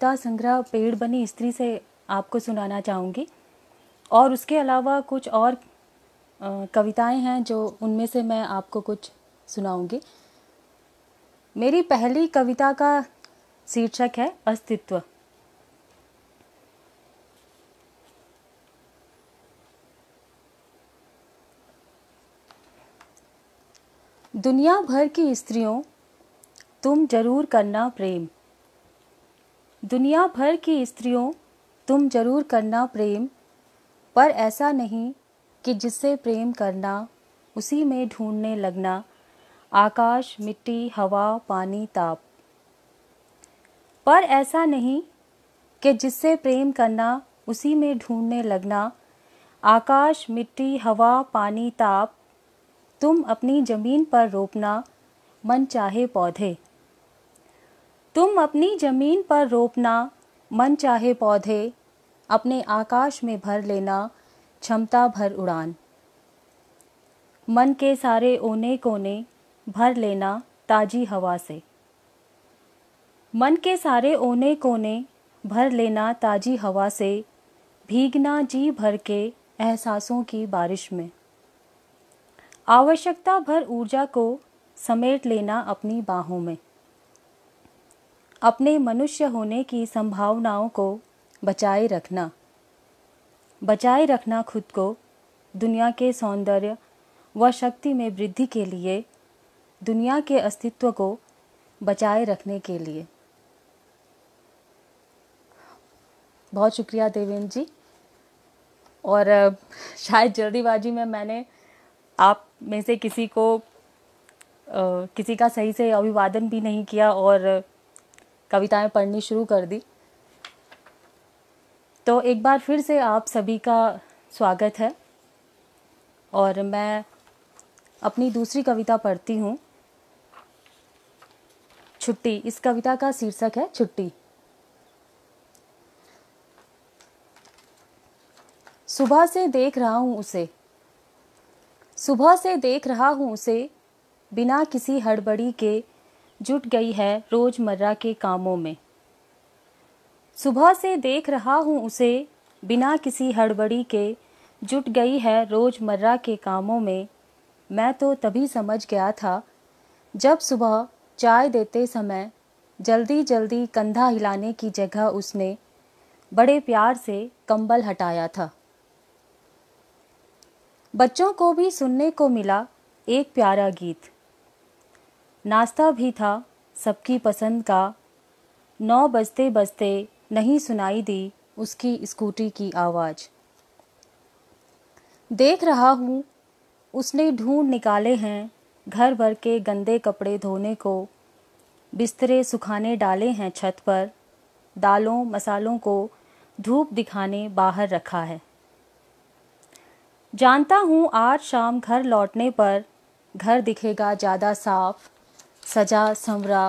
कविता संग्रह पेड़ बनी स्त्री से आपको सुनाना चाहूँगी और उसके अलावा कुछ और कविताएं हैं जो उनमें से मैं आपको कुछ सुनाऊंगी मेरी पहली कविता का शीर्षक है अस्तित्व दुनिया भर की स्त्रियों तुम जरूर करना प्रेम दुनिया भर की स्त्रियों तुम जरूर करना प्रेम पर ऐसा नहीं कि जिससे प्रेम करना उसी में ढूंढने लगना आकाश मिट्टी हवा पानी ताप पर ऐसा नहीं कि जिससे प्रेम करना उसी में ढूंढने लगना आकाश मिट्टी हवा पानी ताप तुम अपनी ज़मीन पर रोपना मन चाहे पौधे तुम अपनी जमीन पर रोपना मन चाहे पौधे अपने आकाश में भर लेना क्षमता भर उड़ान मन के सारे ओने कोने भर लेना ताजी हवा से मन के सारे ओने कोने भर लेना ताजी हवा से भीगना जी भर के एहसासों की बारिश में आवश्यकता भर ऊर्जा को समेट लेना अपनी बाहों में अपने मनुष्य होने की संभावनाओं को बचाए रखना बचाए रखना खुद को दुनिया के सौंदर्य व शक्ति में वृद्धि के लिए दुनिया के अस्तित्व को बचाए रखने के लिए बहुत शुक्रिया देवेंद्र जी और शायद जल्दीबाजी में मैंने आप में से किसी को किसी का सही से अभिवादन भी नहीं किया और कविताएं पढ़नी शुरू कर दी तो एक बार फिर से आप सभी का स्वागत है और मैं अपनी दूसरी कविता पढ़ती हूँ छुट्टी इस कविता का शीर्षक है छुट्टी सुबह से देख रहा हूँ उसे सुबह से देख रहा हूँ उसे बिना किसी हड़बड़ी के जुट गई है रोजमर्रा के कामों में सुबह से देख रहा हूँ उसे बिना किसी हड़बड़ी के जुट गई है रोजमर्रा के कामों में मैं तो तभी समझ गया था जब सुबह चाय देते समय जल्दी जल्दी कंधा हिलाने की जगह उसने बड़े प्यार से कंबल हटाया था बच्चों को भी सुनने को मिला एक प्यारा गीत नाश्ता भी था सबकी पसंद का नौ बजते बजते नहीं सुनाई दी उसकी स्कूटी की आवाज़ देख रहा हूँ उसने ढूंढ निकाले हैं घर भर के गंदे कपड़े धोने को बिस्तरे सुखाने डाले हैं छत पर दालों मसालों को धूप दिखाने बाहर रखा है जानता हूँ आज शाम घर लौटने पर घर दिखेगा ज़्यादा साफ सजा संवरा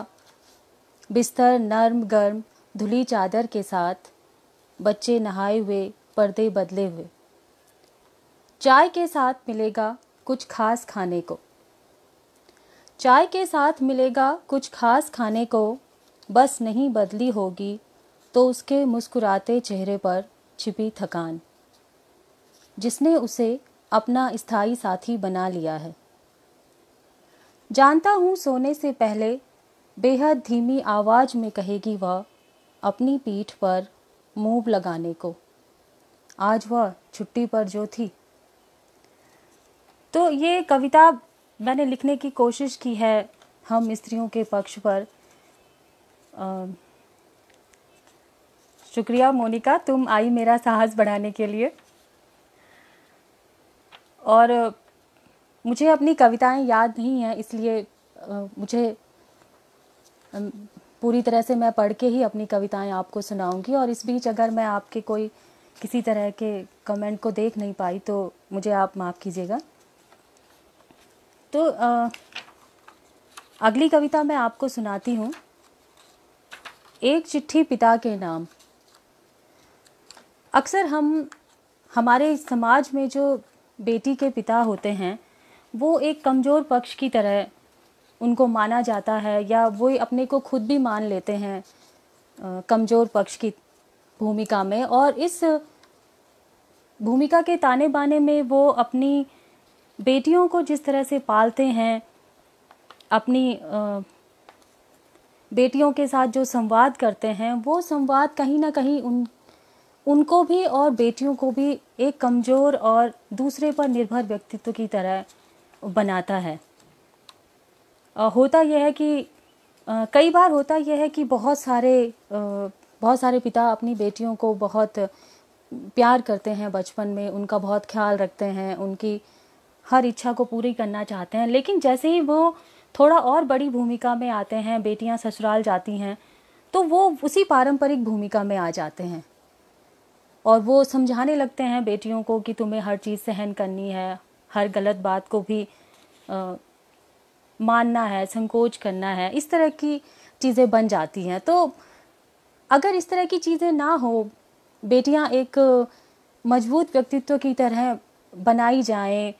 बिस्तर नर्म गर्म धुली चादर के साथ बच्चे नहाए हुए पर्दे बदले हुए चाय के साथ मिलेगा कुछ खास खाने को चाय के साथ मिलेगा कुछ खास खाने को बस नहीं बदली होगी तो उसके मुस्कुराते चेहरे पर छिपी थकान जिसने उसे अपना स्थायी साथी बना लिया है जानता हूँ सोने से पहले बेहद धीमी आवाज में कहेगी वह अपनी पीठ पर मूव लगाने को आज वह छुट्टी पर जो थी तो ये कविता मैंने लिखने की कोशिश की है हम स्त्रियों के पक्ष पर शुक्रिया मोनिका तुम आई मेरा साहस बढ़ाने के लिए और मुझे अपनी कविताएं याद नहीं हैं इसलिए मुझे पूरी तरह से मैं पढ़ के ही अपनी कविताएं आपको सुनाऊंगी और इस बीच अगर मैं आपके कोई किसी तरह के कमेंट को देख नहीं पाई तो मुझे आप माफ़ कीजिएगा तो आ, अगली कविता मैं आपको सुनाती हूँ एक चिट्ठी पिता के नाम अक्सर हम हमारे समाज में जो बेटी के पिता होते हैं वो एक कमज़ोर पक्ष की तरह उनको माना जाता है या वो अपने को खुद भी मान लेते हैं कमज़ोर पक्ष की भूमिका में और इस भूमिका के ताने बाने में वो अपनी बेटियों को जिस तरह से पालते हैं अपनी बेटियों के साथ जो संवाद करते हैं वो संवाद कहीं ना कहीं उन उनको भी और बेटियों को भी एक कमज़ोर और दूसरे पर निर्भर व्यक्तित्व की तरह बनाता है होता यह है कि कई बार होता यह है कि बहुत सारे बहुत सारे पिता अपनी बेटियों को बहुत प्यार करते हैं बचपन में उनका बहुत ख्याल रखते हैं उनकी हर इच्छा को पूरी करना चाहते हैं लेकिन जैसे ही वो थोड़ा और बड़ी भूमिका में आते हैं बेटियां ससुराल जाती हैं तो वो उसी पारंपरिक भूमिका में आ जाते हैं और वो समझाने लगते हैं बेटियों को कि तुम्हें हर चीज़ सहन करनी है हर गलत बात को भी आ, मानना है संकोच करना है इस तरह की चीज़ें बन जाती हैं तो अगर इस तरह की चीज़ें ना हो बेटियां एक मजबूत व्यक्तित्व की तरह बनाई जाएं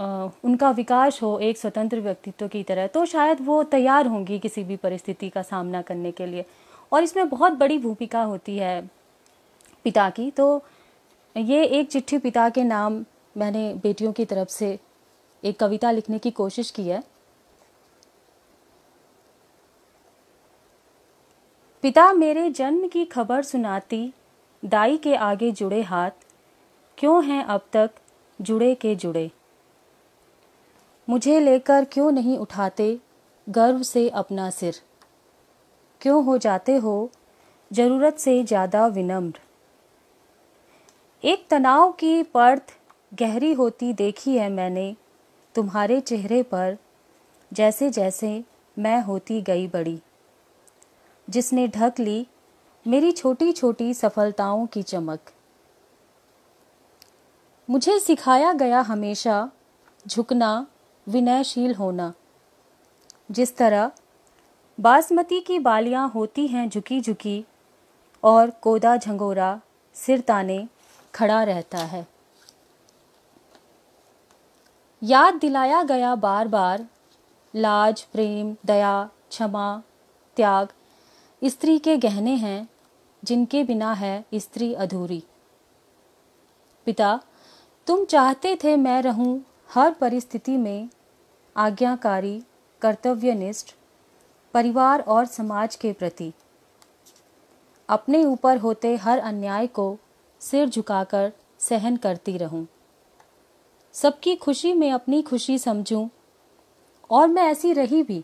उनका विकास हो एक स्वतंत्र व्यक्तित्व की तरह तो शायद वो तैयार होंगी किसी भी परिस्थिति का सामना करने के लिए और इसमें बहुत बड़ी भूमिका होती है पिता की तो ये एक चिट्ठी पिता के नाम मैंने बेटियों की तरफ से एक कविता लिखने की कोशिश की है पिता मेरे जन्म की खबर सुनाती दाई के आगे जुड़े हाथ क्यों हैं अब तक जुड़े के जुड़े मुझे लेकर क्यों नहीं उठाते गर्व से अपना सिर क्यों हो जाते हो ज़रूरत से ज़्यादा विनम्र एक तनाव की पर्थ गहरी होती देखी है मैंने तुम्हारे चेहरे पर जैसे जैसे मैं होती गई बड़ी जिसने ढक ली मेरी छोटी छोटी सफलताओं की चमक मुझे सिखाया गया हमेशा झुकना विनयशील होना जिस तरह बासमती की बालियां होती हैं झुकी झुकी और कोदा झंगोरा सिर ताने खड़ा रहता है याद दिलाया गया बार बार लाज प्रेम दया क्षमा त्याग स्त्री के गहने हैं जिनके बिना है स्त्री अधूरी पिता तुम चाहते थे मैं रहूं हर परिस्थिति में आज्ञाकारी कर्तव्यनिष्ठ परिवार और समाज के प्रति अपने ऊपर होते हर अन्याय को सिर झुकाकर सहन करती रहूं सबकी खुशी में अपनी खुशी समझूं और मैं ऐसी रही भी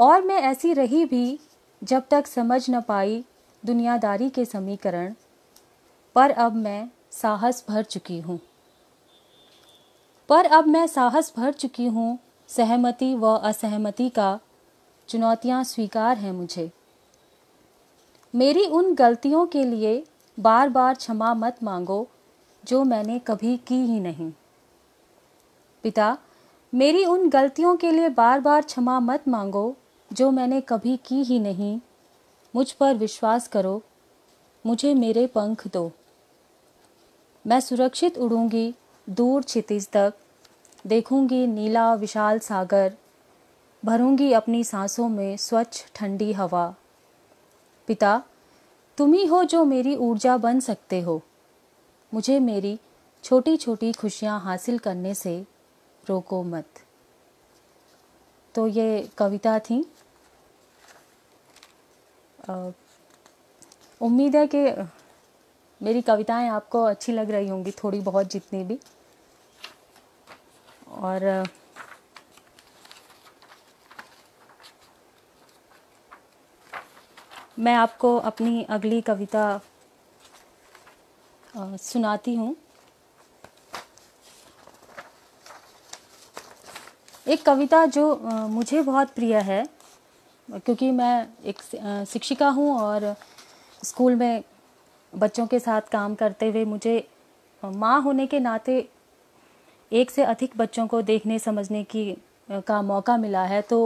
और मैं ऐसी रही भी जब तक समझ न पाई दुनियादारी के समीकरण पर अब मैं साहस भर चुकी हूँ पर अब मैं साहस भर चुकी हूँ सहमति व असहमति का चुनौतियाँ स्वीकार हैं मुझे मेरी उन गलतियों के लिए बार बार क्षमा मत मांगो जो मैंने कभी की ही नहीं पिता मेरी उन गलतियों के लिए बार बार क्षमा मत मांगो जो मैंने कभी की ही नहीं मुझ पर विश्वास करो मुझे मेरे पंख दो मैं सुरक्षित उड़ूंगी दूर क्षितिज तक देखूंगी नीला विशाल सागर भरूंगी अपनी सांसों में स्वच्छ ठंडी हवा पिता तुम ही हो जो मेरी ऊर्जा बन सकते हो मुझे मेरी छोटी छोटी खुशियाँ हासिल करने से रोको मत तो ये कविता थी उम्मीद है कि मेरी कविताएं आपको अच्छी लग रही होंगी थोड़ी बहुत जितनी भी और मैं आपको अपनी अगली कविता सुनाती हूँ एक कविता जो मुझे बहुत प्रिय है क्योंकि मैं एक शिक्षिका हूँ और स्कूल में बच्चों के साथ काम करते हुए मुझे माँ होने के नाते एक से अधिक बच्चों को देखने समझने की का मौका मिला है तो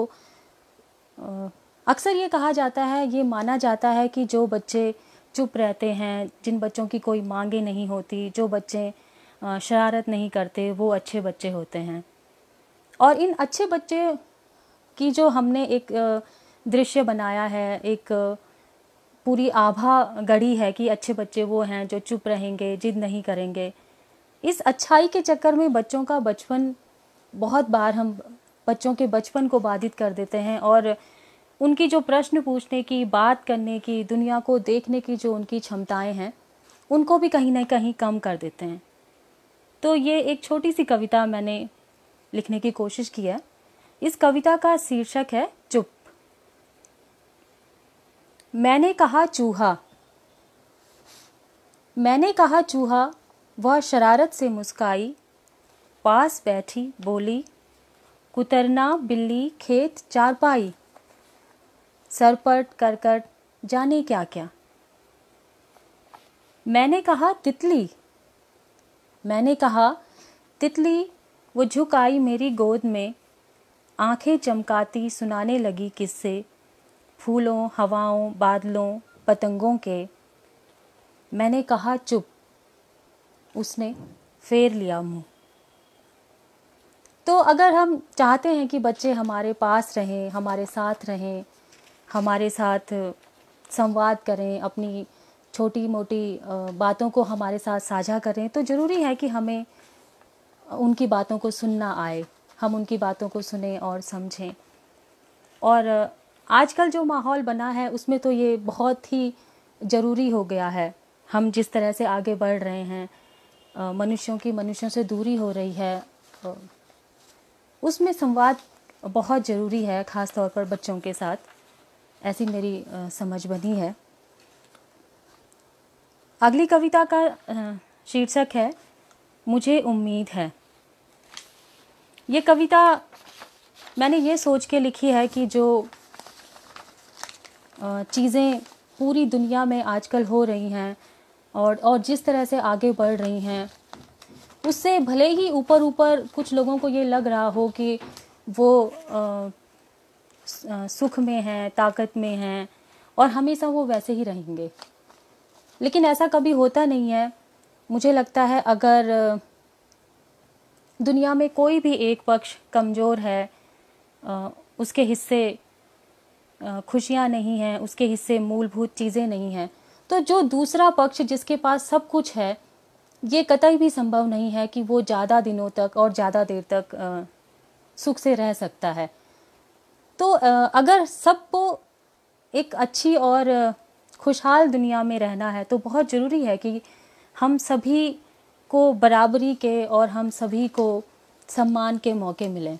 अक्सर ये कहा जाता है ये माना जाता है कि जो बच्चे चुप रहते हैं जिन बच्चों की कोई मांगे नहीं होती जो बच्चे शरारत नहीं करते वो अच्छे बच्चे होते हैं और इन अच्छे बच्चे की जो हमने एक दृश्य बनाया है एक पूरी आभा गढ़ी है कि अच्छे बच्चे वो हैं जो चुप रहेंगे जिद नहीं करेंगे इस अच्छाई के चक्कर में बच्चों का बचपन बहुत बार हम बच्चों के बचपन को बाधित कर देते हैं और उनकी जो प्रश्न पूछने की बात करने की दुनिया को देखने की जो उनकी क्षमताएं हैं उनको भी कहीं ना कहीं कम कर देते हैं तो ये एक छोटी सी कविता मैंने लिखने की कोशिश की है इस कविता का शीर्षक है चुप मैंने कहा चूहा मैंने कहा चूहा वह शरारत से मुस्काई पास बैठी बोली कुतरना बिल्ली खेत चारपाई सरपट करकट जाने क्या क्या मैंने कहा तितली मैंने कहा तितली वो झुक आई मेरी गोद में आंखें चमकाती सुनाने लगी किस्से फूलों हवाओं बादलों पतंगों के मैंने कहा चुप उसने फेर लिया मुंह तो अगर हम चाहते हैं कि बच्चे हमारे पास रहें हमारे साथ रहें हमारे साथ संवाद करें अपनी छोटी मोटी बातों को हमारे साथ साझा करें तो ज़रूरी है कि हमें उनकी बातों को सुनना आए हम उनकी बातों को सुने और समझें और आजकल जो माहौल बना है उसमें तो ये बहुत ही ज़रूरी हो गया है हम जिस तरह से आगे बढ़ रहे हैं मनुष्यों की मनुष्यों से दूरी हो रही है उसमें संवाद बहुत ज़रूरी है ख़ास तौर पर बच्चों के साथ ऐसी मेरी समझ बनी है अगली कविता का शीर्षक है मुझे उम्मीद है ये कविता मैंने ये सोच के लिखी है कि जो चीज़ें पूरी दुनिया में आजकल हो रही हैं और और जिस तरह से आगे बढ़ रही हैं उससे भले ही ऊपर ऊपर कुछ लोगों को ये लग रहा हो कि वो सुख में हैं ताकत में हैं और हमेशा वो वैसे ही रहेंगे लेकिन ऐसा कभी होता नहीं है मुझे लगता है अगर दुनिया में कोई भी एक पक्ष कमज़ोर है उसके हिस्से खुशियाँ नहीं हैं उसके हिस्से मूलभूत चीज़ें नहीं हैं तो जो दूसरा पक्ष जिसके पास सब कुछ है ये कतई भी संभव नहीं है कि वो ज़्यादा दिनों तक और ज़्यादा देर तक सुख से रह सकता है तो अगर सबको एक अच्छी और खुशहाल दुनिया में रहना है तो बहुत ज़रूरी है कि हम सभी को बराबरी के और हम सभी को सम्मान के मौके मिलें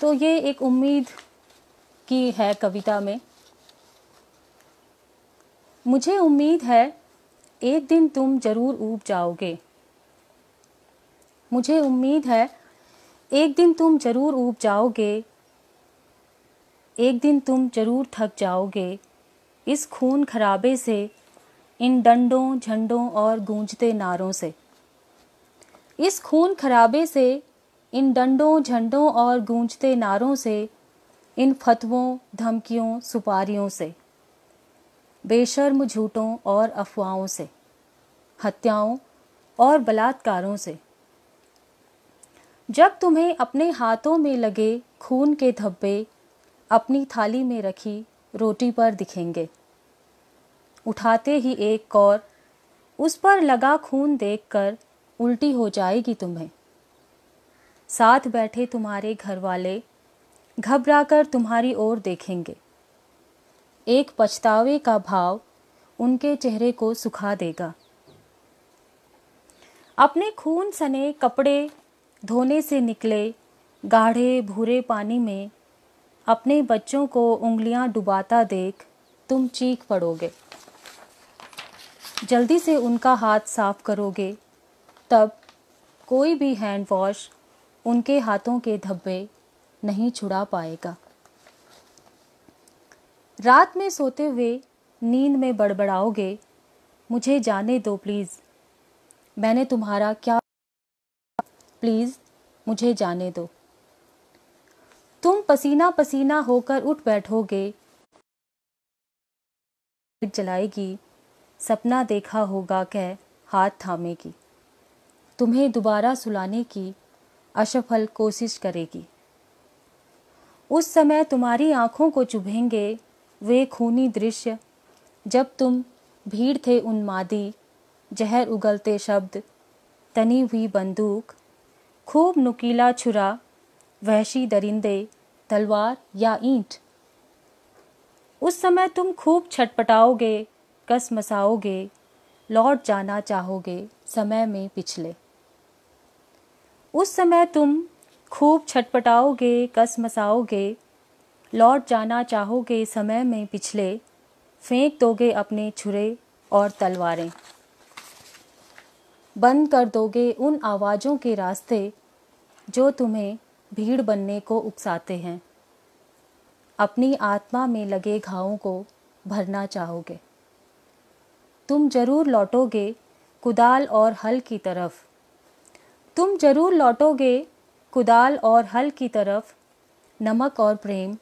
तो ये एक उम्मीद की है कविता में मुझे उम्मीद है एक दिन तुम जरूर ऊब जाओगे मुझे उम्मीद है एक दिन तुम जरूर ऊब जाओगे एक दिन तुम जरूर थक जाओगे इस खून खराबे से इन डंडों झंडों और गूंजते नारों से इस खून खराबे से इन डंडों झंडों और गूंजते नारों से इन फतवों धमकियों सुपारियों से बेशर्म झूठों और अफवाहों से हत्याओं और बलात्कारों से जब तुम्हें अपने हाथों में लगे खून के धब्बे अपनी थाली में रखी रोटी पर दिखेंगे उठाते ही एक कौर उस पर लगा खून देखकर उल्टी हो जाएगी तुम्हें साथ बैठे तुम्हारे घर वाले घबराकर तुम्हारी ओर देखेंगे एक पछतावे का भाव उनके चेहरे को सुखा देगा अपने खून सने कपड़े धोने से निकले गाढ़े भूरे पानी में अपने बच्चों को उंगलियां डुबाता देख तुम चीख पड़ोगे जल्दी से उनका हाथ साफ करोगे तब कोई भी हैंड वॉश उनके हाथों के धब्बे नहीं छुड़ा पाएगा रात में सोते हुए नींद में बड़बड़ाओगे मुझे जाने दो प्लीज़ मैंने तुम्हारा क्या प्लीज़ मुझे जाने दो तुम पसीना पसीना होकर उठ बैठोगे जलाएगी सपना देखा होगा कह हाथ थामेगी तुम्हें दोबारा सुलाने की असफल कोशिश करेगी उस समय तुम्हारी आंखों को चुभेंगे वे खूनी दृश्य जब तुम भीड़ थे उन्मादी जहर उगलते शब्द तनी हुई बंदूक खूब नुकीला छुरा वहशी दरिंदे तलवार या ईंट उस समय तुम खूब छटपटाओगे कस मसाओगे लौट जाना चाहोगे समय में पिछले उस समय तुम खूब छटपटाओगे कस मसाओगे लौट जाना चाहोगे समय में पिछले फेंक दोगे अपने छुरे और तलवारें बंद कर दोगे उन आवाज़ों के रास्ते जो तुम्हें भीड़ बनने को उकसाते हैं अपनी आत्मा में लगे घावों को भरना चाहोगे तुम जरूर लौटोगे कुदाल और हल की तरफ तुम जरूर लौटोगे कुदाल और हल की तरफ नमक और प्रेम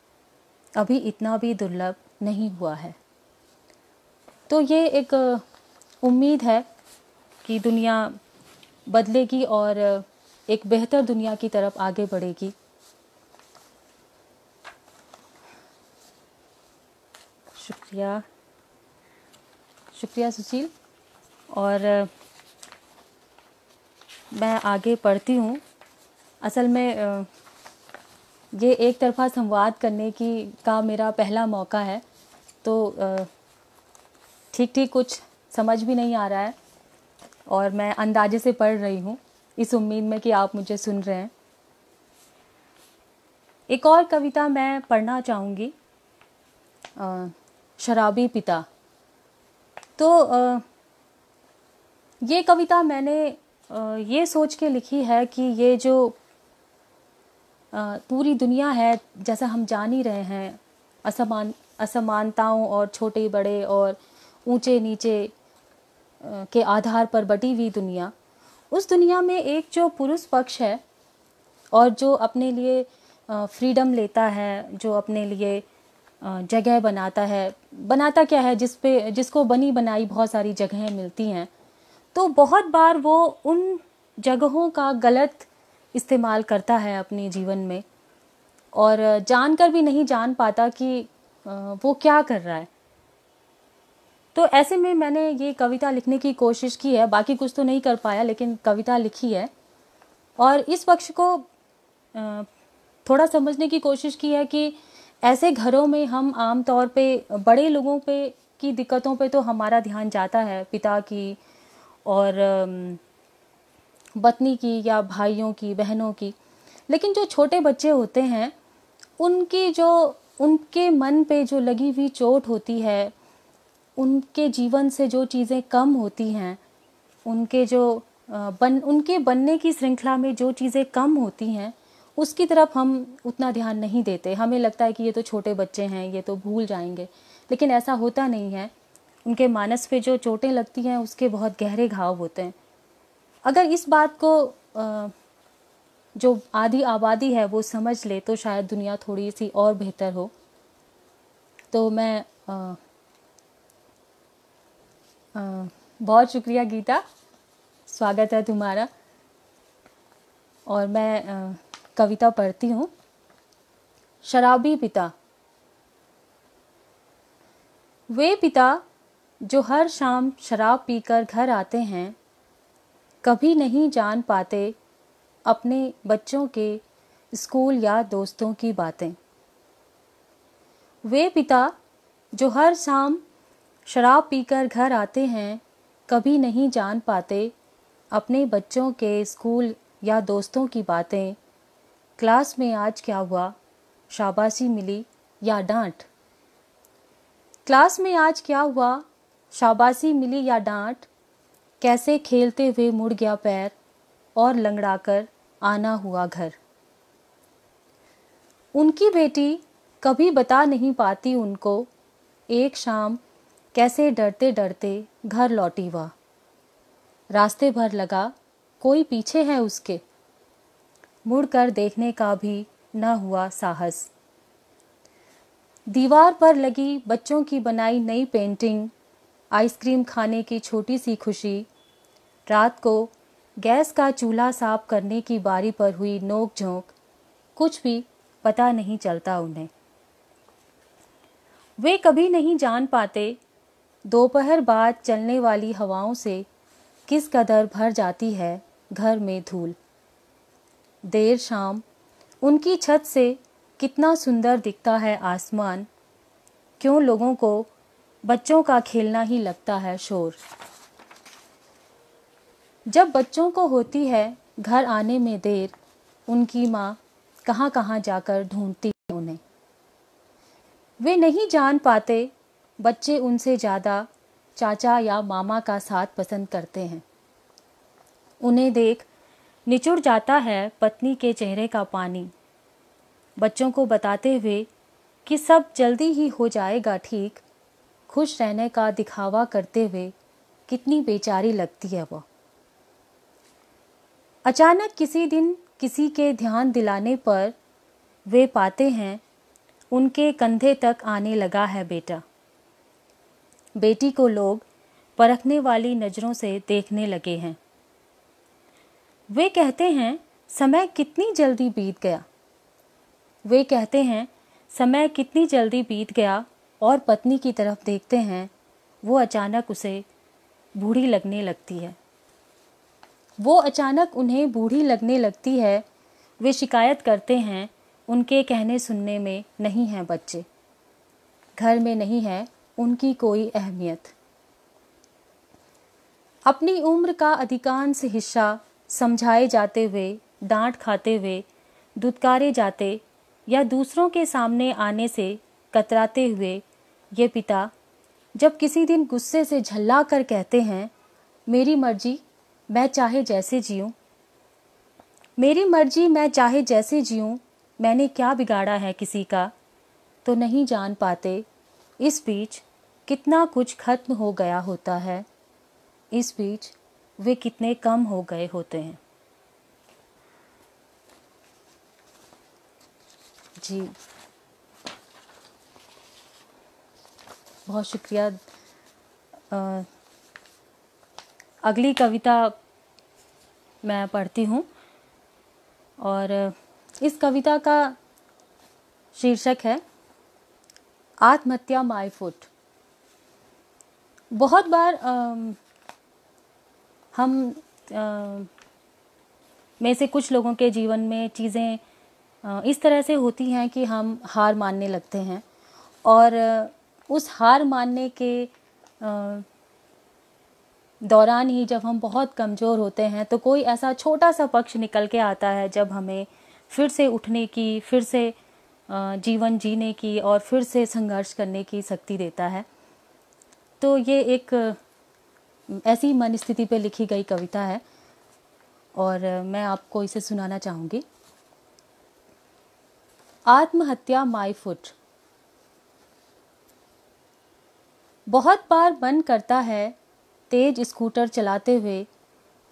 अभी इतना भी दुर्लभ नहीं हुआ है तो ये एक उम्मीद है कि दुनिया बदलेगी और एक बेहतर दुनिया की तरफ आगे बढ़ेगी शुक्रिया शुक्रिया सुशील और मैं आगे पढ़ती हूँ असल में ये एक तरफ़ा संवाद करने की का मेरा पहला मौका है तो ठीक ठीक कुछ समझ भी नहीं आ रहा है और मैं अंदाजे से पढ़ रही हूँ इस उम्मीद में कि आप मुझे सुन रहे हैं एक और कविता मैं पढ़ना चाहूँगी शराबी पिता तो आ, ये कविता मैंने आ, ये सोच के लिखी है कि ये जो आ, पूरी दुनिया है जैसा हम जान ही रहे हैं असमान असमानताओं और छोटे बड़े और ऊंचे नीचे के आधार पर बटी हुई दुनिया उस दुनिया में एक जो पुरुष पक्ष है और जो अपने लिए फ्रीडम लेता है जो अपने लिए जगह बनाता है बनाता क्या है जिस पे जिसको बनी बनाई बहुत सारी जगहें मिलती हैं तो बहुत बार वो उन जगहों का गलत इस्तेमाल करता है अपने जीवन में और जानकर भी नहीं जान पाता कि वो क्या कर रहा है तो ऐसे में मैंने ये कविता लिखने की कोशिश की है बाकी कुछ तो नहीं कर पाया लेकिन कविता लिखी है और इस पक्ष को थोड़ा समझने की कोशिश की है कि ऐसे घरों में हम आम तौर पे बड़े लोगों पे की दिक्कतों पे तो हमारा ध्यान जाता है पिता की और पत्नी की या भाइयों की बहनों की लेकिन जो छोटे बच्चे होते हैं उनकी जो उनके मन पे जो लगी हुई चोट होती है उनके जीवन से जो चीज़ें कम होती हैं उनके जो बन उनके बनने की श्रृंखला में जो चीज़ें कम होती हैं उसकी तरफ हम उतना ध्यान नहीं देते हमें लगता है कि ये तो छोटे बच्चे हैं ये तो भूल जाएंगे लेकिन ऐसा होता नहीं है उनके मानस पे जो चोटें लगती हैं उसके बहुत गहरे घाव होते हैं अगर इस बात को जो आधी आबादी है वो समझ ले तो शायद दुनिया थोड़ी सी और बेहतर हो तो मैं बहुत शुक्रिया गीता स्वागत है तुम्हारा और मैं कविता पढ़ती हूँ शराबी पिता वे पिता जो हर शाम शराब पीकर घर आते हैं कभी नहीं जान पाते अपने बच्चों के स्कूल या दोस्तों की बातें वे पिता जो हर शाम शराब पीकर घर आते हैं कभी नहीं जान पाते अपने बच्चों के स्कूल या दोस्तों की बातें क्लास में आज क्या हुआ शाबाशी मिली या डांट क्लास में आज क्या हुआ शाबाशी मिली या डांट कैसे खेलते हुए मुड़ गया पैर और लंगड़ाकर आना हुआ घर उनकी बेटी कभी बता नहीं पाती उनको एक शाम कैसे डरते डरते घर लौटी वह रास्ते भर लगा कोई पीछे है उसके मुड़कर देखने का भी न हुआ साहस दीवार पर लगी बच्चों की बनाई नई पेंटिंग आइसक्रीम खाने की छोटी सी खुशी रात को गैस का चूल्हा साफ करने की बारी पर हुई नोक झोंक कुछ भी पता नहीं चलता उन्हें वे कभी नहीं जान पाते दोपहर बाद चलने वाली हवाओं से किस कदर भर जाती है घर में धूल देर शाम उनकी छत से कितना सुंदर दिखता है आसमान क्यों लोगों को बच्चों का खेलना ही लगता है शोर जब बच्चों को होती है घर आने में देर उनकी माँ कहाँ कहाँ जाकर ढूंढती उन्हें वे नहीं जान पाते बच्चे उनसे ज़्यादा चाचा या मामा का साथ पसंद करते हैं उन्हें देख निचुड़ जाता है पत्नी के चेहरे का पानी बच्चों को बताते हुए कि सब जल्दी ही हो जाएगा ठीक खुश रहने का दिखावा करते हुए कितनी बेचारी लगती है वह अचानक किसी दिन किसी के ध्यान दिलाने पर वे पाते हैं उनके कंधे तक आने लगा है बेटा बेटी को लोग परखने वाली नज़रों से देखने लगे हैं वे कहते हैं समय कितनी जल्दी बीत गया वे कहते हैं समय कितनी जल्दी बीत गया और पत्नी की तरफ देखते हैं वो अचानक उसे बूढ़ी लगने लगती है वो अचानक उन्हें बूढ़ी लगने लगती है वे शिकायत करते हैं उनके कहने सुनने में नहीं हैं बच्चे घर में नहीं है उनकी कोई अहमियत अपनी उम्र का अधिकांश हिस्सा समझाए जाते हुए डांट खाते हुए दुदकारे जाते या दूसरों के सामने आने से कतराते हुए ये पिता जब किसी दिन गुस्से से झल्ला कर कहते हैं मेरी मर्जी मैं चाहे जैसे जीऊँ मेरी मर्जी मैं चाहे जैसे जीऊँ मैंने क्या बिगाड़ा है किसी का तो नहीं जान पाते इस बीच कितना कुछ खत्म हो गया होता है इस बीच वे कितने कम हो गए होते हैं जी बहुत शुक्रिया आ, अगली कविता मैं पढ़ती हूँ और इस कविता का शीर्षक है आत्महत्या माई फुट बहुत बार आ, हम आ, में से कुछ लोगों के जीवन में चीज़ें इस तरह से होती हैं कि हम हार मानने लगते हैं और उस हार मानने के दौरान ही जब हम बहुत कमज़ोर होते हैं तो कोई ऐसा छोटा सा पक्ष निकल के आता है जब हमें फिर से उठने की फिर से जीवन जीने की और फिर से संघर्ष करने की शक्ति देता है तो ये एक ऐसी मन स्थिति पर लिखी गई कविता है और मैं आपको इसे सुनाना चाहूँगी आत्महत्या माई फुट बहुत बार मन करता है तेज स्कूटर चलाते हुए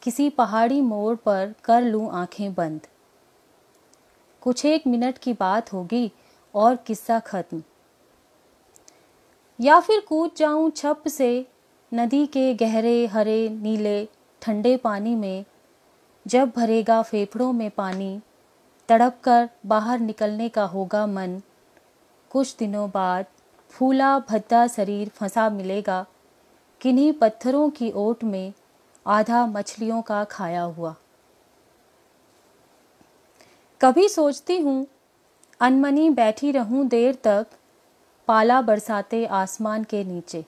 किसी पहाड़ी मोड़ पर कर लूं आंखें बंद कुछ एक मिनट की बात होगी और किस्सा खत्म या फिर कूद जाऊं छप से नदी के गहरे हरे नीले ठंडे पानी में जब भरेगा फेफड़ों में पानी तड़प कर बाहर निकलने का होगा मन कुछ दिनों बाद फूला भद्दा शरीर फंसा मिलेगा किन्हीं पत्थरों की ओट में आधा मछलियों का खाया हुआ कभी सोचती हूँ अनमनी बैठी रहूं देर तक पाला बरसाते आसमान के नीचे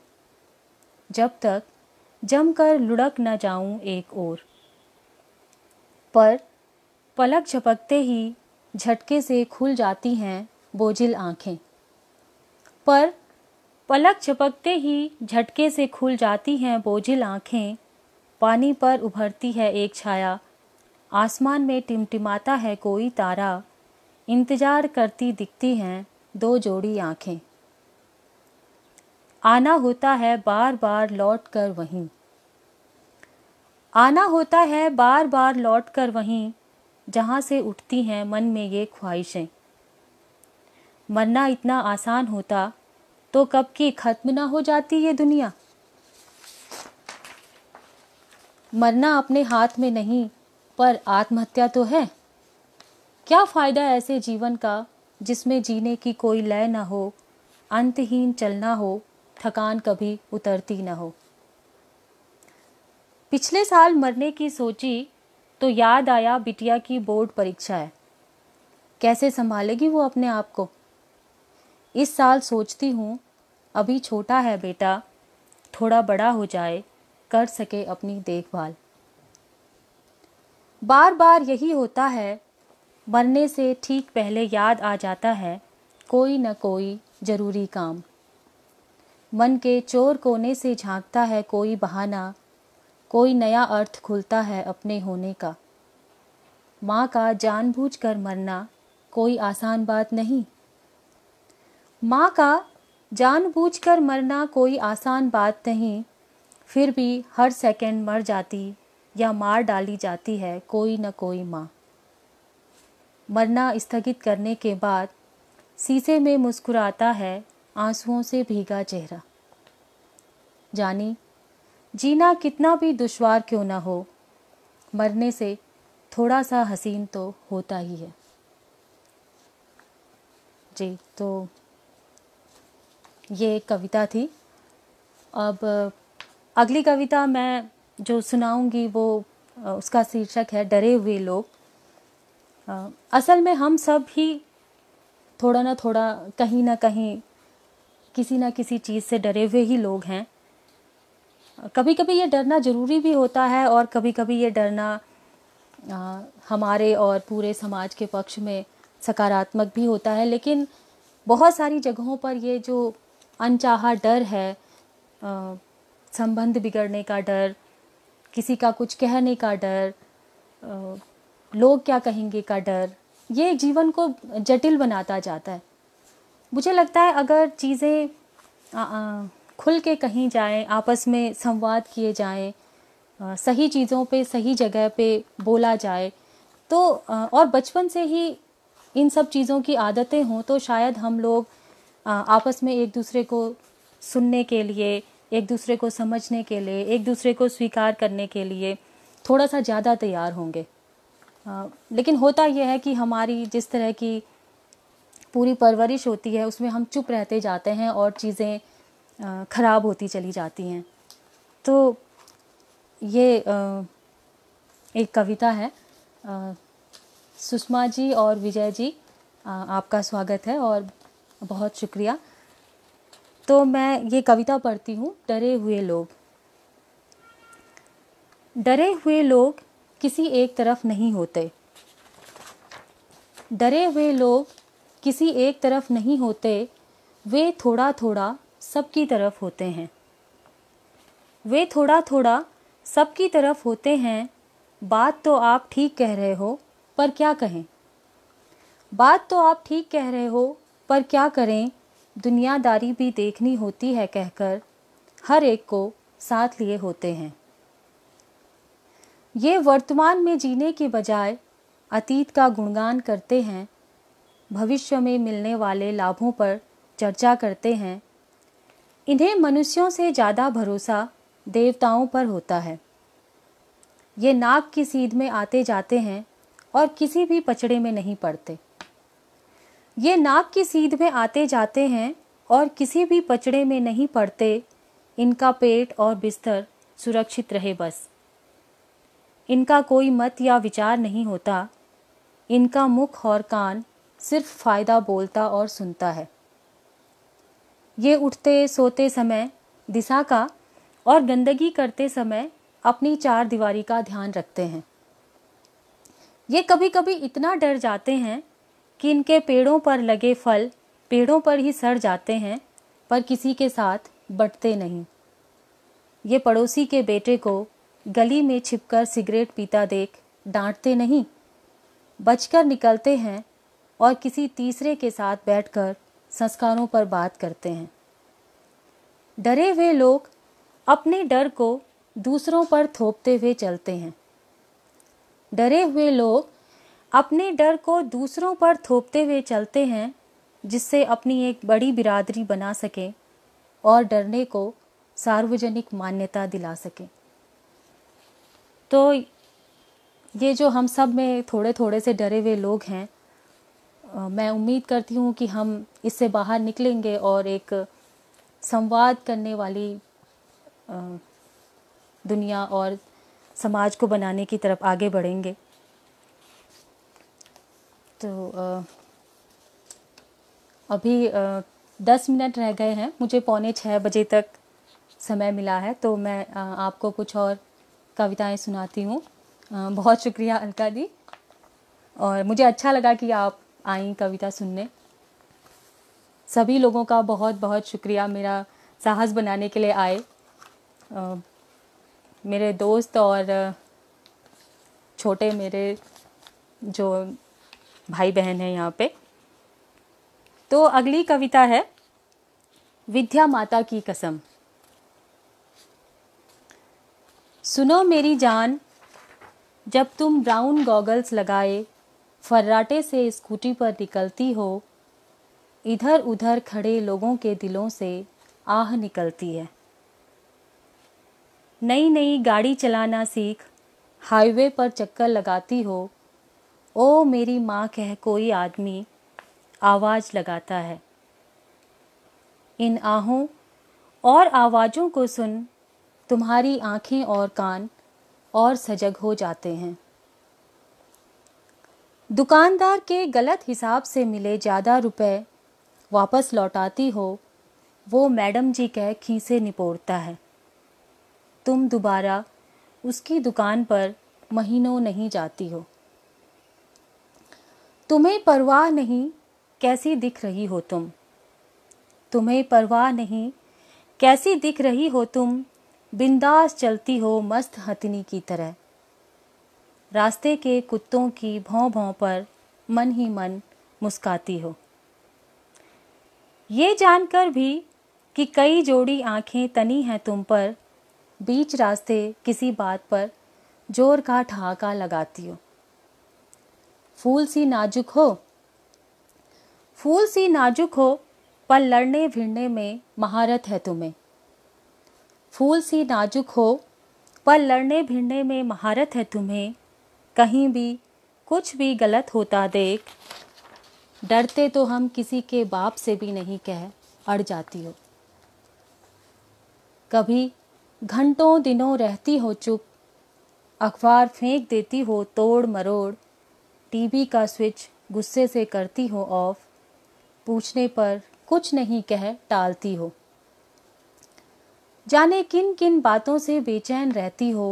जब तक जमकर लुढ़क न जाऊं एक ओर पर पलक झपकते ही झटके से खुल जाती हैं बोझिल आंखें पर पलक झपकते ही झटके से खुल जाती हैं बोझिल आंखें पानी पर उभरती है एक छाया आसमान में टिमटिमाता है कोई तारा इंतज़ार करती दिखती हैं दो जोड़ी आंखें आना होता है बार बार लौट कर वहीं आना होता है बार बार लौट कर वहीं जहां से उठती हैं मन में ये ख्वाहिशें मरना इतना आसान होता तो कब की ख़त्म ना हो जाती ये दुनिया मरना अपने हाथ में नहीं पर आत्महत्या तो है क्या फ़ायदा ऐसे जीवन का जिसमें जीने की कोई लय ना हो अंतहीन चलना हो थकान कभी उतरती न हो पिछले साल मरने की सोची तो याद आया बिटिया की बोर्ड परीक्षा है कैसे संभालेगी वो अपने आप को इस साल सोचती हूँ अभी छोटा है बेटा थोड़ा बड़ा हो जाए कर सके अपनी देखभाल बार बार यही होता है मरने से ठीक पहले याद आ जाता है कोई न कोई ज़रूरी काम मन के चोर कोने से झांकता है कोई बहाना कोई नया अर्थ खुलता है अपने होने का माँ का जानबूझकर मरना कोई आसान बात नहीं माँ का जानबूझकर मरना कोई आसान बात नहीं फिर भी हर सेकंड मर जाती या मार डाली जाती है कोई न कोई माँ मरना स्थगित करने के बाद शीशे में मुस्कुराता है आंसुओं से भीगा चेहरा जानी जीना कितना भी दुश्वार क्यों ना हो मरने से थोड़ा सा हसीन तो होता ही है जी तो ये कविता थी अब अगली कविता मैं जो सुनाऊंगी वो उसका शीर्षक है डरे हुए लोग असल में हम सब ही थोड़ा ना थोड़ा कहीं ना कहीं किसी ना किसी चीज़ से डरे हुए ही लोग हैं कभी कभी ये डरना ज़रूरी भी होता है और कभी कभी ये डरना हमारे और पूरे समाज के पक्ष में सकारात्मक भी होता है लेकिन बहुत सारी जगहों पर ये जो अनचाहा डर है आ, संबंध बिगड़ने का डर किसी का कुछ कहने का डर आ, लोग क्या कहेंगे का डर ये जीवन को जटिल बनाता जाता है मुझे लगता है अगर चीज़ें खुल के कहीं जाएं आपस में संवाद किए जाएं सही चीज़ों पे सही जगह पे बोला जाए तो और बचपन से ही इन सब चीज़ों की आदतें हों तो शायद हम लोग आपस में एक दूसरे को सुनने के लिए एक दूसरे को समझने के लिए एक दूसरे को स्वीकार करने के लिए थोड़ा सा ज़्यादा तैयार होंगे लेकिन होता यह है कि हमारी जिस तरह की पूरी परवरिश होती है उसमें हम चुप रहते जाते हैं और चीज़ें ख़राब होती चली जाती हैं तो ये एक कविता है सुषमा जी और विजय जी आपका स्वागत है और बहुत शुक्रिया तो मैं ये कविता पढ़ती हूँ डरे हुए लोग डरे हुए लोग किसी एक तरफ नहीं होते डरे हुए लोग किसी एक तरफ नहीं होते वे थोड़ा थोड़ा सबकी तरफ होते हैं वे थोड़ा थोड़ा सबकी तरफ होते हैं बात तो आप ठीक कह रहे हो पर क्या कहें बात तो आप ठीक कह रहे हो पर क्या करें दुनियादारी भी देखनी होती है कहकर हर एक को साथ लिए होते हैं ये वर्तमान में जीने के बजाय अतीत का गुणगान करते हैं भविष्य में मिलने वाले लाभों पर चर्चा करते हैं इन्हें मनुष्यों से ज़्यादा भरोसा देवताओं पर होता है ये नाक की सीध में आते जाते हैं और किसी भी पचड़े में नहीं पड़ते ये नाक की सीध में आते जाते हैं और किसी भी पचड़े में नहीं पड़ते इनका पेट और बिस्तर सुरक्षित रहे बस इनका कोई मत या विचार नहीं होता इनका मुख और कान सिर्फ फ़ायदा बोलता और सुनता है ये उठते सोते समय दिशा का और गंदगी करते समय अपनी चार दीवारी का ध्यान रखते हैं ये कभी कभी इतना डर जाते हैं कि इनके पेड़ों पर लगे फल पेड़ों पर ही सड़ जाते हैं पर किसी के साथ बटते नहीं ये पड़ोसी के बेटे को गली में छिपकर सिगरेट पीता देख डांटते नहीं बचकर निकलते हैं और किसी तीसरे के साथ बैठकर संस्कारों पर बात करते हैं डरे हुए लोग अपने डर को दूसरों पर थोपते हुए चलते हैं डरे हुए लोग अपने डर को दूसरों पर थोपते हुए चलते हैं जिससे अपनी एक बड़ी बिरादरी बना सकें और डरने को सार्वजनिक मान्यता दिला सकें तो ये जो हम सब में थोड़े थोड़े से डरे हुए लोग हैं मैं उम्मीद करती हूँ कि हम इससे बाहर निकलेंगे और एक संवाद करने वाली दुनिया और समाज को बनाने की तरफ आगे बढ़ेंगे तो अभी दस मिनट रह गए हैं मुझे पौने छः बजे तक समय मिला है तो मैं आपको कुछ और कविताएं सुनाती हूँ बहुत शुक्रिया अलका जी और मुझे अच्छा लगा कि आप आई कविता सुनने सभी लोगों का बहुत बहुत शुक्रिया मेरा साहस बनाने के लिए आए आ, मेरे दोस्त और छोटे मेरे जो भाई बहन हैं यहाँ पे तो अगली कविता है विद्या माता की कसम सुनो मेरी जान जब तुम ब्राउन गॉगल्स लगाए फर्राटे से स्कूटी पर निकलती हो इधर उधर खड़े लोगों के दिलों से आह निकलती है नई नई गाड़ी चलाना सीख हाईवे पर चक्कर लगाती हो ओ मेरी माँ कह कोई आदमी आवाज़ लगाता है इन आहों और आवाज़ों को सुन तुम्हारी आंखें और कान और सजग हो जाते हैं दुकानदार के गलत हिसाब से मिले ज़्यादा रुपए वापस लौटाती हो वो मैडम जी कह खीसे निपोड़ता है तुम दोबारा उसकी दुकान पर महीनों नहीं जाती हो तुम्हें परवाह नहीं कैसी दिख रही हो तुम तुम्हें परवाह नहीं कैसी दिख रही हो तुम बिंदास चलती हो मस्त हथनी की तरह रास्ते के कुत्तों की भौं भौं पर मन ही मन मुस्काती हो ये जानकर भी कि कई जोड़ी आंखें तनी हैं तुम पर बीच रास्ते किसी बात पर जोर का ठहाका लगाती हो फूल सी नाजुक हो फूल सी नाजुक हो पर लड़ने भिड़ने में महारत है तुम्हें फूल सी नाजुक हो पर लड़ने भिड़ने में महारत है तुम्हें कहीं भी कुछ भी गलत होता देख डरते तो हम किसी के बाप से भी नहीं कह अड़ जाती हो कभी घंटों दिनों रहती हो चुप अखबार फेंक देती हो तोड़ मरोड़ टीवी का स्विच गुस्से से करती हो ऑफ पूछने पर कुछ नहीं कह टालती हो जाने किन किन बातों से बेचैन रहती हो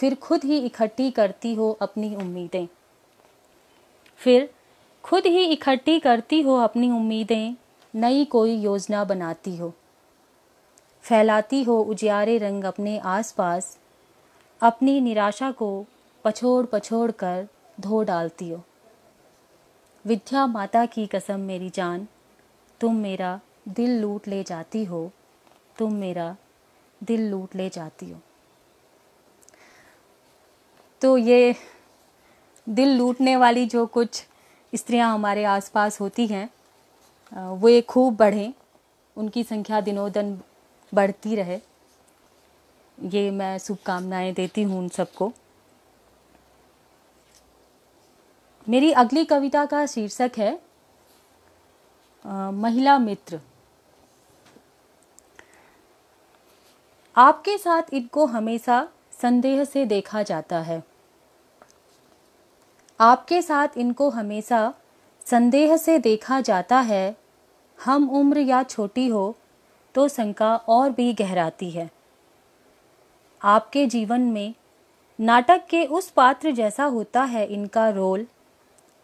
फिर खुद ही इकट्ठी करती हो अपनी उम्मीदें फिर खुद ही इकट्ठी करती हो अपनी उम्मीदें नई कोई योजना बनाती हो फैलाती हो उजियारे रंग अपने आसपास अपनी निराशा को पछोड़ पछोड़ कर धो डालती हो विद्या माता की कसम मेरी जान तुम मेरा दिल लूट ले जाती हो तुम मेरा दिल लूट ले जाती हो तो ये दिल लूटने वाली जो कुछ स्त्रियां हमारे आसपास होती हैं वे खूब बढ़ें उनकी संख्या दिनों दिन बढ़ती रहे ये मैं शुभकामनाएं देती हूँ उन सबको मेरी अगली कविता का शीर्षक है आ, महिला मित्र आपके साथ इनको हमेशा संदेह से देखा जाता है आपके साथ इनको हमेशा संदेह से देखा जाता है हम उम्र या छोटी हो तो शंका और भी गहराती है आपके जीवन में नाटक के उस पात्र जैसा होता है इनका रोल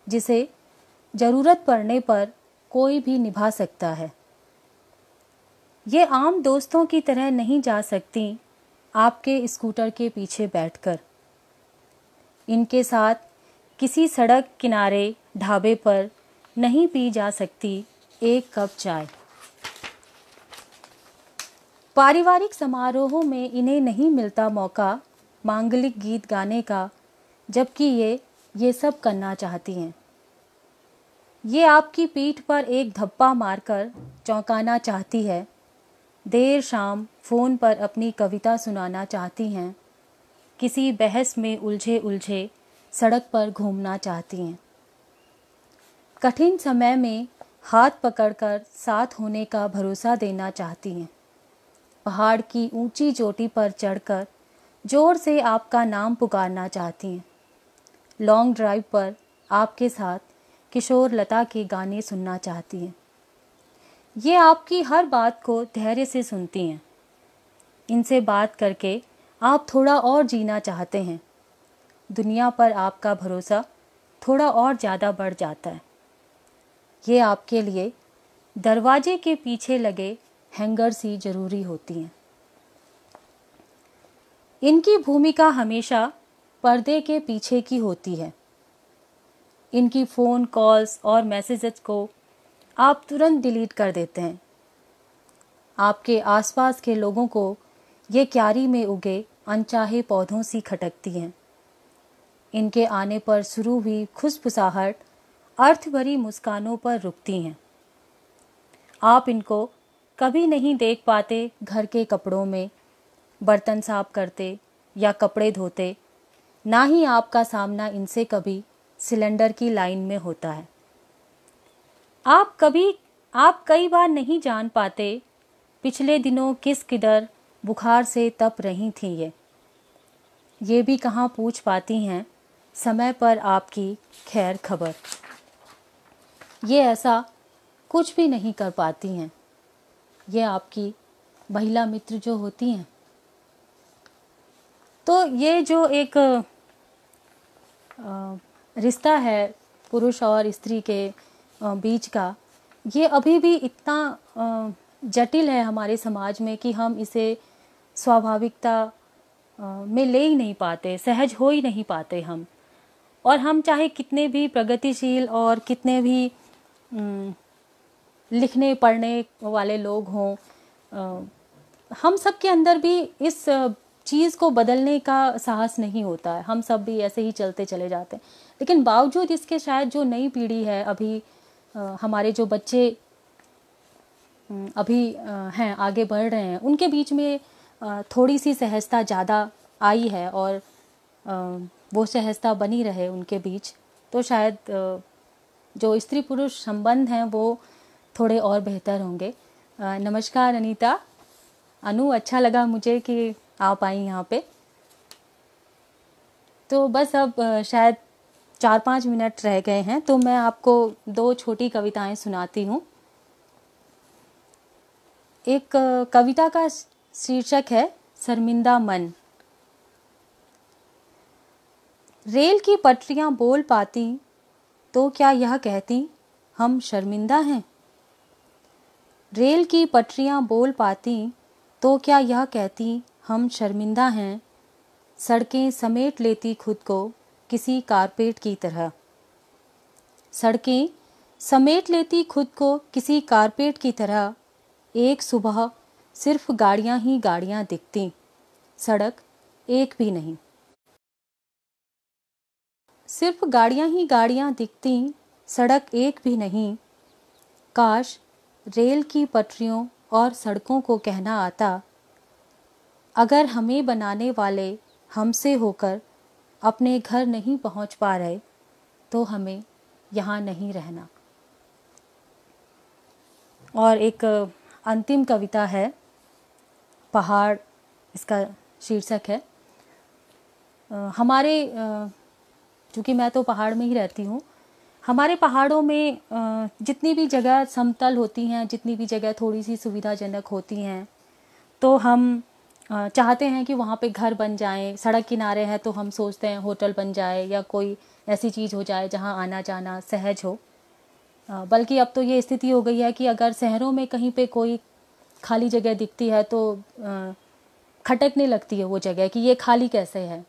जिसे ज़रूरत पड़ने पर कोई भी निभा सकता है ये आम दोस्तों की तरह नहीं जा सकती आपके स्कूटर के पीछे बैठकर इनके साथ किसी सड़क किनारे ढाबे पर नहीं पी जा सकती एक कप चाय पारिवारिक समारोहों में इन्हें नहीं मिलता मौका मांगलिक गीत गाने का जबकि ये ये सब करना चाहती हैं ये आपकी पीठ पर एक धप्पा मारकर चौंकाना चाहती है देर शाम फ़ोन पर अपनी कविता सुनाना चाहती हैं किसी बहस में उलझे उलझे सड़क पर घूमना चाहती हैं कठिन समय में हाथ पकड़कर साथ होने का भरोसा देना चाहती हैं पहाड़ की ऊंची चोटी पर चढ़कर जोर से आपका नाम पुकारना चाहती हैं लॉन्ग ड्राइव पर आपके साथ किशोर लता के गाने सुनना चाहती हैं ये आपकी हर बात को धैर्य से सुनती हैं इनसे बात करके आप थोड़ा और जीना चाहते हैं दुनिया पर आपका भरोसा थोड़ा और ज़्यादा बढ़ जाता है ये आपके लिए दरवाजे के पीछे लगे हैंगर्स ही ज़रूरी होती हैं इनकी भूमिका हमेशा पर्दे के पीछे की होती है इनकी फ़ोन कॉल्स और मैसेजेस को आप तुरंत डिलीट कर देते हैं आपके आसपास के लोगों को ये क्यारी में उगे अनचाहे पौधों सी खटकती हैं इनके आने पर शुरू हुई खुशफुसाहट अर्थ भरी मुस्कानों पर रुकती हैं आप इनको कभी नहीं देख पाते घर के कपड़ों में बर्तन साफ करते या कपड़े धोते ना ही आपका सामना इनसे कभी सिलेंडर की लाइन में होता है आप कभी आप कई बार नहीं जान पाते पिछले दिनों किस किधर बुखार से तप रही थी ये ये भी कहाँ पूछ पाती हैं समय पर आपकी खैर खबर ये ऐसा कुछ भी नहीं कर पाती हैं ये आपकी महिला मित्र जो होती हैं तो ये जो एक रिश्ता है पुरुष और स्त्री के बीच का ये अभी भी इतना जटिल है हमारे समाज में कि हम इसे स्वाभाविकता में ले ही नहीं पाते सहज हो ही नहीं पाते हम और हम चाहे कितने भी प्रगतिशील और कितने भी लिखने पढ़ने वाले लोग हों हम सब के अंदर भी इस चीज़ को बदलने का साहस नहीं होता है हम सब भी ऐसे ही चलते चले जाते हैं लेकिन बावजूद इसके शायद जो नई पीढ़ी है अभी हमारे जो बच्चे अभी हैं आगे बढ़ रहे हैं उनके बीच में थोड़ी सी सहजता ज़्यादा आई है और वो सहजता बनी रहे उनके बीच तो शायद जो स्त्री पुरुष संबंध हैं वो थोड़े और बेहतर होंगे नमस्कार अनीता अनु अच्छा लगा मुझे कि आप आई यहाँ पे तो बस अब शायद चार पाँच मिनट रह गए हैं तो मैं आपको दो छोटी कविताएं सुनाती हूँ एक कविता का शीर्षक है शर्मिंदा मन रेल की पटरियां बोल पाती तो क्या यह कहती हम शर्मिंदा हैं रेल की पटरियां बोल पाती तो क्या यह कहती हम शर्मिंदा हैं सड़कें समेट लेती खुद को किसी कारपेट की तरह सड़कें समेट लेती खुद को किसी कारपेट की तरह एक सुबह सिर्फ गाड़ियां ही गाड़ियां दिखती सड़क एक भी नहीं सिर्फ गाड़ियां ही गाड़ियां दिखती सड़क एक भी नहीं काश रेल की पटरियों और सड़कों को कहना आता अगर हमें बनाने वाले हमसे होकर अपने घर नहीं पहुंच पा रहे तो हमें यहाँ नहीं रहना और एक अंतिम कविता है पहाड़ इसका शीर्षक है हमारे क्योंकि मैं तो पहाड़ में ही रहती हूँ हमारे पहाड़ों में जितनी भी जगह समतल होती हैं जितनी भी जगह थोड़ी सी सुविधाजनक होती हैं तो हम चाहते हैं कि वहाँ पे घर बन जाए सड़क किनारे हैं तो हम सोचते हैं होटल बन जाए या कोई ऐसी चीज़ हो जाए जहाँ आना जाना सहज हो बल्कि अब तो ये स्थिति हो गई है कि अगर शहरों में कहीं पे कोई खाली जगह दिखती है तो खटकने लगती है वो जगह कि ये खाली कैसे है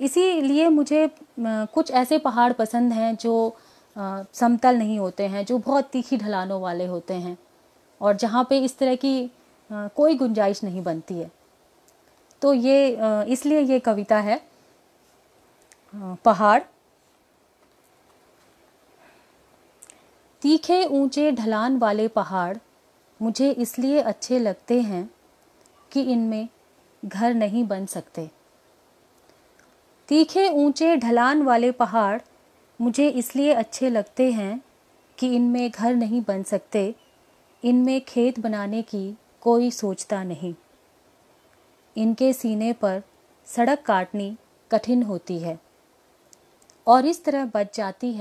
इसीलिए मुझे कुछ ऐसे पहाड़ पसंद हैं जो समतल नहीं होते हैं जो बहुत तीखी ढलानों वाले होते हैं और जहाँ पे इस तरह की कोई गुंजाइश नहीं बनती है तो ये इसलिए ये कविता है पहाड़ तीखे ऊंचे ढलान वाले पहाड़ मुझे इसलिए अच्छे लगते हैं कि इनमें घर नहीं बन सकते तीखे ऊंचे ढलान वाले पहाड़ मुझे इसलिए अच्छे लगते हैं कि इनमें घर नहीं बन सकते इनमें खेत बनाने की कोई सोचता नहीं इनके सीने पर सड़क काटनी कठिन होती है और इस तरह बच जाती है